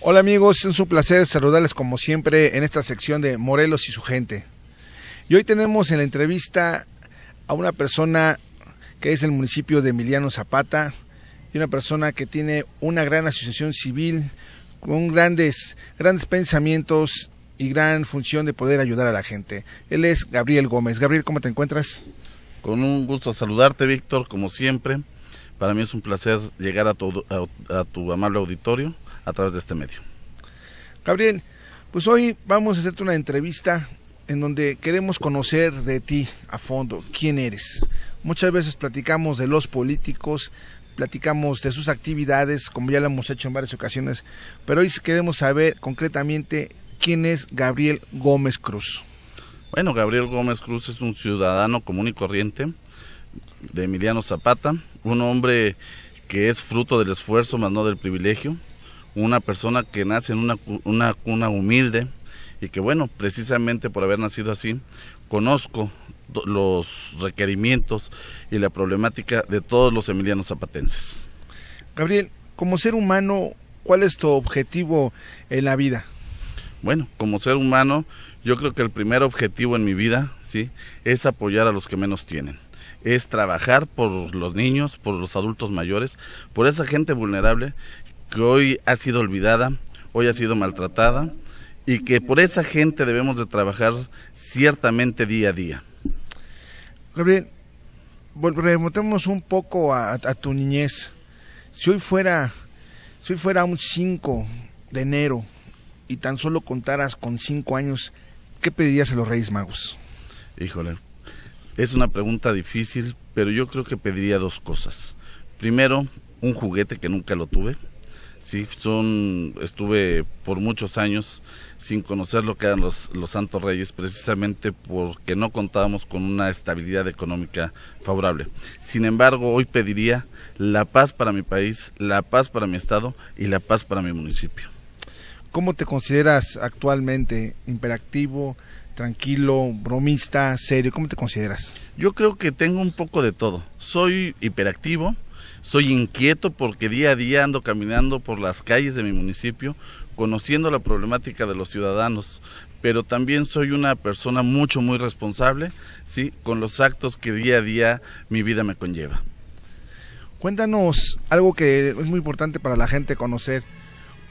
Hola amigos, es un placer saludarles como siempre en esta sección de Morelos y su gente. Y hoy tenemos en la entrevista a una persona que es el municipio de Emiliano Zapata y una persona que tiene una gran asociación civil con grandes, grandes pensamientos y gran función de poder ayudar a la gente. Él es Gabriel Gómez. Gabriel, ¿cómo te encuentras? Con un gusto saludarte, Víctor, como siempre. Para mí es un placer llegar a tu, a tu amable auditorio a través de este medio. Gabriel, pues hoy vamos a hacerte una entrevista en donde queremos conocer de ti a fondo, quién eres. Muchas veces platicamos de los políticos, platicamos de sus actividades, como ya lo hemos hecho en varias ocasiones, pero hoy queremos saber concretamente quién es Gabriel Gómez Cruz. Bueno, Gabriel Gómez Cruz es un ciudadano común y corriente de Emiliano Zapata, un hombre que es fruto del esfuerzo, más no del privilegio, una persona que nace en una, una cuna humilde y que bueno, precisamente por haber nacido así, conozco los requerimientos y la problemática de todos los emilianos zapatenses. Gabriel, como ser humano, ¿cuál es tu objetivo en la vida? Bueno, como ser humano, yo creo que el primer objetivo en mi vida, ¿sí? Es apoyar a los que menos tienen es trabajar por los niños, por los adultos mayores, por esa gente vulnerable que hoy ha sido olvidada, hoy ha sido maltratada y que por esa gente debemos de trabajar ciertamente día a día. Gabriel, remontemos un poco a, tu niñez. Si hoy fuera, si hoy fuera un 5 de enero y tan solo contaras con 5 años, ¿qué pedirías a los Reyes Magos? Híjole, es una pregunta difícil, pero yo creo que pediría dos cosas. Primero, un juguete que nunca lo tuve Sí, son, estuve por muchos años sin conocer lo que eran los, Santos Reyes, precisamente porque no contábamos con una estabilidad económica favorable. Sin embargo, hoy pediría la paz para mi país, la paz para mi estado y la paz para mi municipio. ¿Cómo te consideras actualmente? ¿Hiperactivo, tranquilo, bromista, serio? ¿Cómo te consideras? Yo creo que tengo un poco de todo. Soy hiperactivo, soy inquieto porque día a día ando caminando por las calles de mi municipio, conociendo la problemática de los ciudadanos, pero también soy una persona mucho, muy responsable, ¿sí? Con los actos que día a día mi vida me conlleva. Cuéntanos algo que es muy importante para la gente conocer.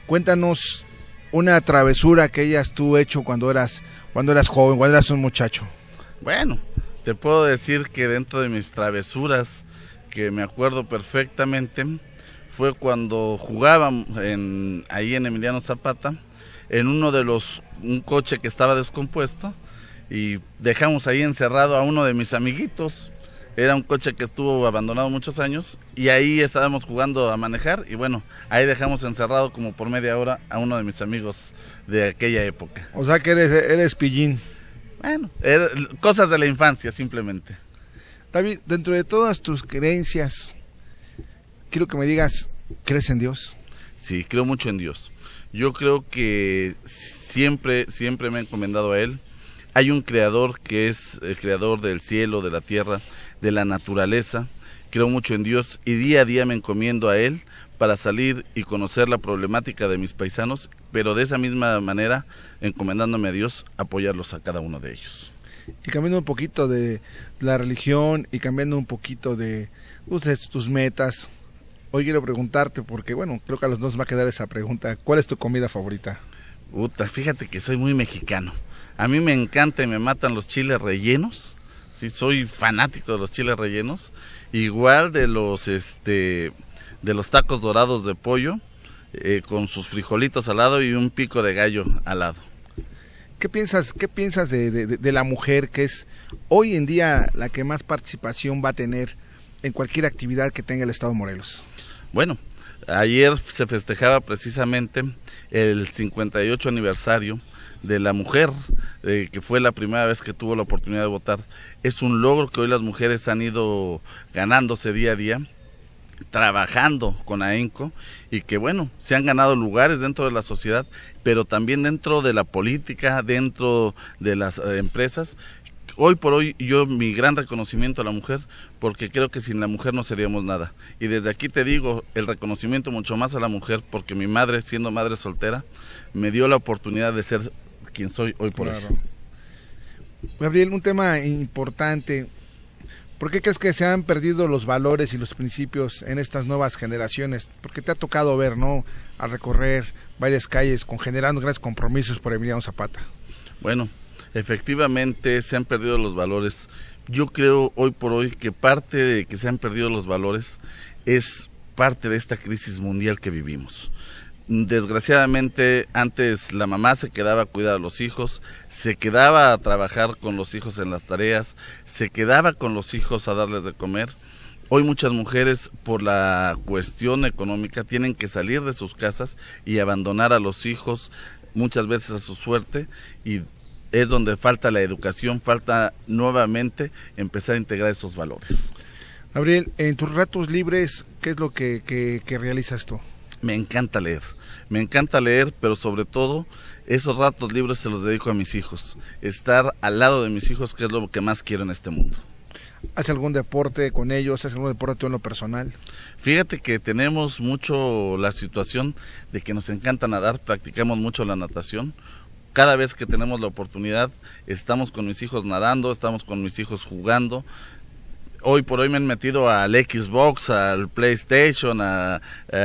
Cuéntanos una travesura que hayas tú hecho cuando eras, cuando eras joven, cuando eras un muchacho. Bueno, te puedo decir que dentro de mis travesuras que me acuerdo perfectamente fue cuando jugábamos en, ahí en Emiliano Zapata, en uno de los, un coche que estaba descompuesto y dejamos ahí encerrado a uno de mis amiguitos. Era un coche que estuvo abandonado muchos años y ahí estábamos jugando a manejar y bueno, ahí dejamos encerrado como por media hora a uno de mis amigos de aquella época. O sea que eres, eres pillín. Bueno, er, cosas de la infancia simplemente. David, dentro de todas tus creencias, quiero que me digas, ¿crees en Dios? Sí, creo mucho en Dios. Yo creo que siempre, siempre me he encomendado a Él. Hay un creador que es el creador del cielo, de la tierra, de la naturaleza. Creo mucho en Dios y día a día me encomiendo a Él para salir y conocer la problemática de mis paisanos, pero de esa misma manera encomendándome a Dios apoyarlos a cada uno de ellos y cambiando un poquito de la religión y cambiando un poquito de ustedes, tus metas, hoy quiero preguntarte, porque bueno, creo que a los dos va a quedar esa pregunta, ¿cuál es tu comida favorita? Puta, fíjate que soy muy mexicano. A mí me encanta y me matan los chiles rellenos. Sí, soy fanático de los chiles rellenos. Igual de los este de los tacos dorados de pollo eh, con sus frijolitos al lado y un pico de gallo al lado. ¿Qué piensas, qué piensas de, de, la mujer que es hoy en día la que más participación va a tener en cualquier actividad que tenga el Estado de Morelos? Bueno, ayer se festejaba precisamente el 58 aniversario de la mujer, eh, que fue la primera vez que tuvo la oportunidad de votar. Es un logro que hoy las mujeres han ido ganándose día a día trabajando con AENCO y que bueno, se han ganado lugares dentro de la sociedad, pero también dentro de la política, dentro de las eh, empresas. Hoy por hoy yo mi gran reconocimiento a la mujer, porque creo que sin la mujer no seríamos nada. Y desde aquí te digo el reconocimiento mucho más a la mujer, porque mi madre, siendo madre soltera, me dio la oportunidad de ser quien soy hoy por hoy. Gabriel, un tema importante ¿Por qué crees que se han perdido los valores y los principios en estas nuevas generaciones? Porque te ha tocado ver, ¿no? A recorrer varias calles con generando grandes compromisos por Emiliano Zapata. Bueno, efectivamente se han perdido los valores. Yo creo hoy por hoy que parte de que se han perdido los valores es parte de esta crisis mundial que vivimos. Desgraciadamente antes la mamá se quedaba a cuidar a los hijos, se quedaba a trabajar con los hijos en las tareas, se quedaba con los hijos a darles de comer. Hoy muchas mujeres por la cuestión económica tienen que salir de sus casas y abandonar a los hijos muchas veces a su suerte y es donde falta la educación, falta nuevamente empezar a integrar esos valores. Gabriel, en tus ratos libres, ¿qué es lo que, que realizas tú? me encanta leer. Me encanta leer, pero sobre todo esos ratos libres se los dedico a mis hijos. Estar al lado de mis hijos, que es lo que más quiero en este mundo. ¿Hace algún deporte con ellos? ¿Hace algún deporte en lo personal? Fíjate que tenemos mucho la situación de que nos encanta nadar, practicamos mucho la natación. Cada vez que tenemos la oportunidad, estamos con mis hijos nadando, estamos con mis hijos jugando hoy por hoy me han metido al Xbox, al PlayStation, eh,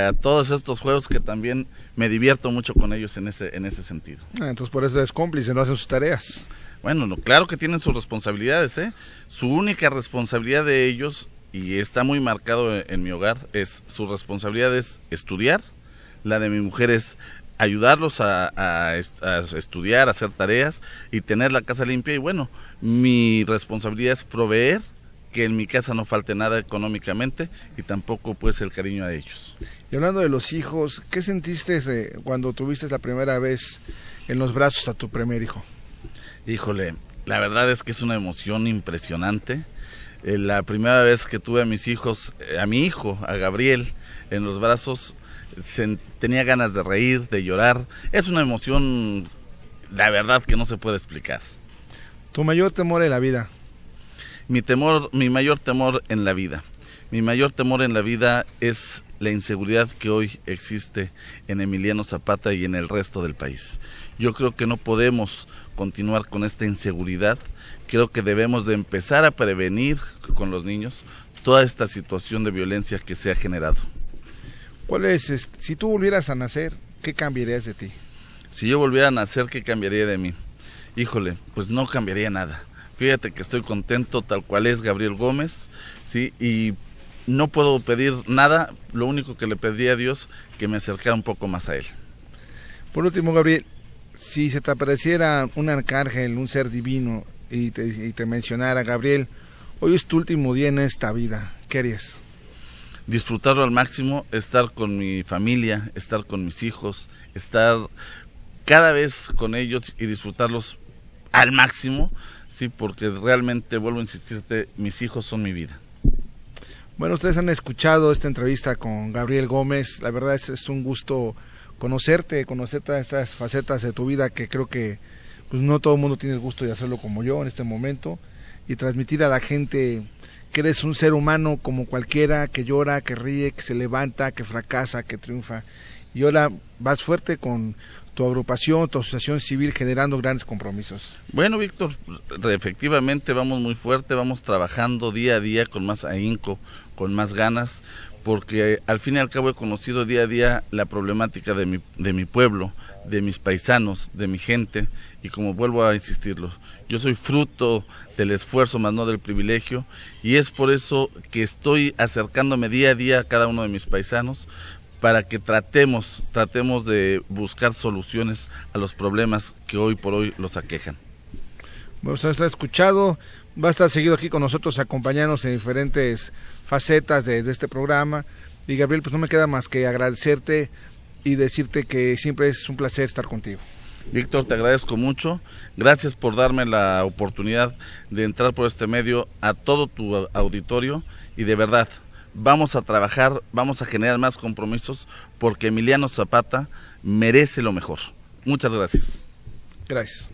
a, todos estos juegos que también me divierto mucho con ellos en ese, en ese sentido. Ah, entonces por eso es cómplice, no hace sus tareas. Bueno, claro que tienen sus responsabilidades, ¿eh? Su única responsabilidad de ellos, y está muy marcado e, en, mi hogar, es su responsabilidad es estudiar, la de mi mujer es ayudarlos a, a, estudiar, hacer tareas y tener la casa limpia. Y bueno, mi responsabilidad es proveer que en mi casa no falte nada económicamente y tampoco pues el cariño a ellos. Y hablando de los hijos, ¿qué sentiste eh, cuando tuviste la primera vez en los brazos a tu primer hijo? Híjole, la verdad es que es una emoción impresionante. Eh, la primera vez que tuve a mis hijos, eh, a mi hijo, a Gabriel, en los brazos, tenía ganas de reír, de llorar. Es una emoción, la verdad, que no se puede explicar. Tu mayor temor en la vida. Mi temor, mi mayor temor en la vida, mi mayor temor en la vida es la inseguridad que hoy existe en Emiliano Zapata y en el resto del país. Yo creo que no podemos continuar con esta inseguridad. Creo que debemos de empezar a prevenir con los niños toda esta situación de violencia que se ha generado. ¿Cuál es? Este, si tú volvieras a nacer, ¿qué cambiarías de ti? Si yo volviera a nacer, ¿qué cambiaría de mí? Híjole, pues no cambiaría nada. Fíjate que estoy contento tal cual es Gabriel Gómez, sí, y no puedo pedir nada, lo único que le pedí a Dios que me acercara un poco más a él. Por último, Gabriel, si se te apareciera un arcángel, un ser divino, y te, y te mencionara, Gabriel, hoy es tu último día en esta vida, ¿qué harías? Disfrutarlo al máximo, estar con mi familia, estar con mis hijos, estar cada vez con ellos y disfrutarlos al máximo, sí, porque realmente vuelvo a insistirte, mis hijos son mi vida. Bueno, ustedes han escuchado esta entrevista con Gabriel Gómez, la verdad es, es un gusto conocerte, conocer todas estas facetas de tu vida que creo que pues no todo el mundo tiene el gusto de hacerlo como yo en este momento y transmitir a la gente que eres un ser humano como cualquiera, que llora, que ríe, que se levanta, que fracasa, que triunfa y ahora vas fuerte con tu agrupación, tu asociación civil generando grandes compromisos. Bueno, Víctor, efectivamente vamos muy fuerte, vamos trabajando día a día con más ahínco, con más ganas, porque al fin y al cabo he conocido día a día la problemática de mi, de mi pueblo, de mis paisanos, de mi gente, y como vuelvo a insistirlo, yo soy fruto del esfuerzo más no del privilegio, y es por eso que estoy acercándome día a día a cada uno de mis paisanos para que tratemos, tratemos de buscar soluciones a los problemas que hoy por hoy los aquejan. Bueno, usted ha escuchado, va a estar seguido aquí con nosotros, acompañándonos en diferentes facetas de, de este programa. Y Gabriel, pues no me queda más que agradecerte y decirte que siempre es un placer estar contigo. Víctor, te agradezco mucho. Gracias por darme la oportunidad de entrar por este medio a todo tu auditorio y de verdad, vamos a trabajar, vamos a generar más compromisos porque Emiliano Zapata merece lo mejor. Muchas gracias. Gracias.